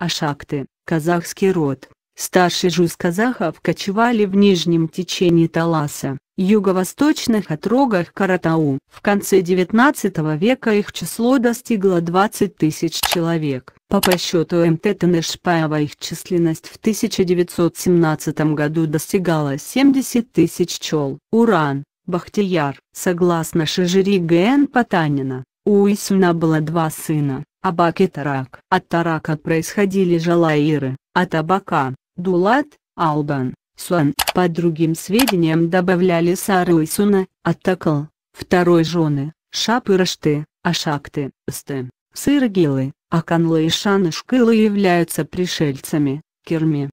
Ашакты, казахский род, старший жуз казахов кочевали в нижнем течении Таласа, юго-восточных отрогах Каратау. В конце XIX века их число достигло 20 тысяч человек. По подсчету МТ Тенешпаева их численность в 1917 году достигала 70 тысяч чел. Уран, Бахтияр. Согласно Шижири Г.Н. Потанина, у Исуна было два сына, Абак и Тарак. От Тарака происходили Жалаиры, от Абака, Дулат, Албан, Суан. По другим сведениям добавляли Сару и Суна, Аттакл, второй жены, Шап Ашакты, Сты, Сыргилы, Аканлы и Шанышкылы являются пришельцами, Керми.